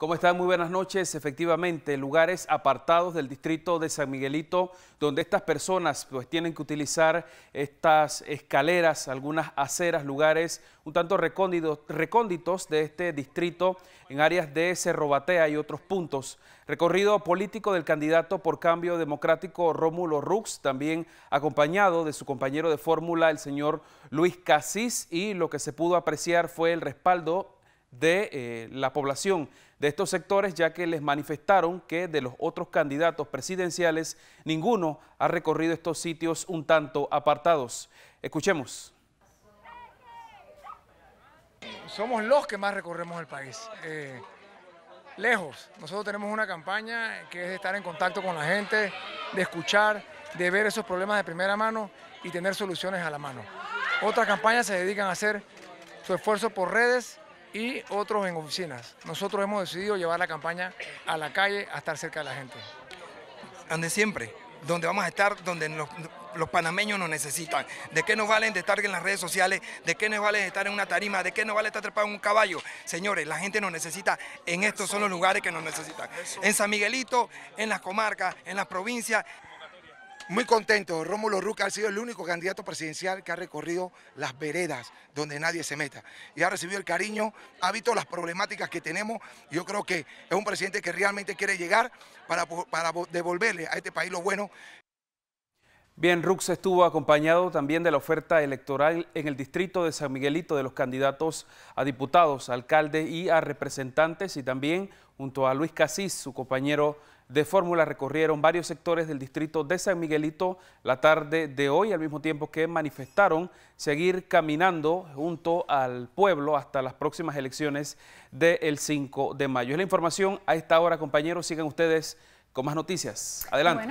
¿Cómo están? Muy buenas noches. Efectivamente, lugares apartados del distrito de San Miguelito, donde estas personas pues tienen que utilizar estas escaleras, algunas aceras, lugares un tanto recónditos, recónditos de este distrito en áreas de Batea y otros puntos. Recorrido político del candidato por cambio democrático Rómulo Rux, también acompañado de su compañero de fórmula, el señor Luis Casís, y lo que se pudo apreciar fue el respaldo de eh, la población de estos sectores, ya que les manifestaron que de los otros candidatos presidenciales, ninguno ha recorrido estos sitios un tanto apartados. Escuchemos. Somos los que más recorremos el país. Eh, lejos. Nosotros tenemos una campaña que es de estar en contacto con la gente, de escuchar, de ver esos problemas de primera mano y tener soluciones a la mano. Otras campañas se dedican a hacer su esfuerzo por redes, y otros en oficinas. Nosotros hemos decidido llevar la campaña a la calle, a estar cerca de la gente. Ande siempre, donde vamos a estar, donde los, panameños nos necesitan. ¿De qué nos valen de estar en las redes sociales? ¿De qué nos vale estar en una tarima? ¿De qué nos vale estar trepado en un caballo? Señores, la gente nos necesita en estos son los lugares que nos necesitan. En San Miguelito, en las comarcas, en las provincias. Muy contento. Rómulo Ruca ha sido el único candidato presidencial que ha recorrido las veredas donde nadie se meta. Y ha recibido el cariño, ha visto las problemáticas que tenemos. Yo creo que es un presidente que realmente quiere llegar para, para devolverle a este país lo bueno Bien, Rux estuvo acompañado también de la oferta electoral en el distrito de San Miguelito de los candidatos a diputados, alcaldes y a representantes y también junto a Luis Casís, su compañero de fórmula, recorrieron varios sectores del distrito de San Miguelito la tarde de hoy, al mismo tiempo que manifestaron seguir caminando junto al pueblo hasta las próximas elecciones del 5 de mayo. Es la información a esta hora, compañeros. Sigan ustedes con más noticias. Adelante.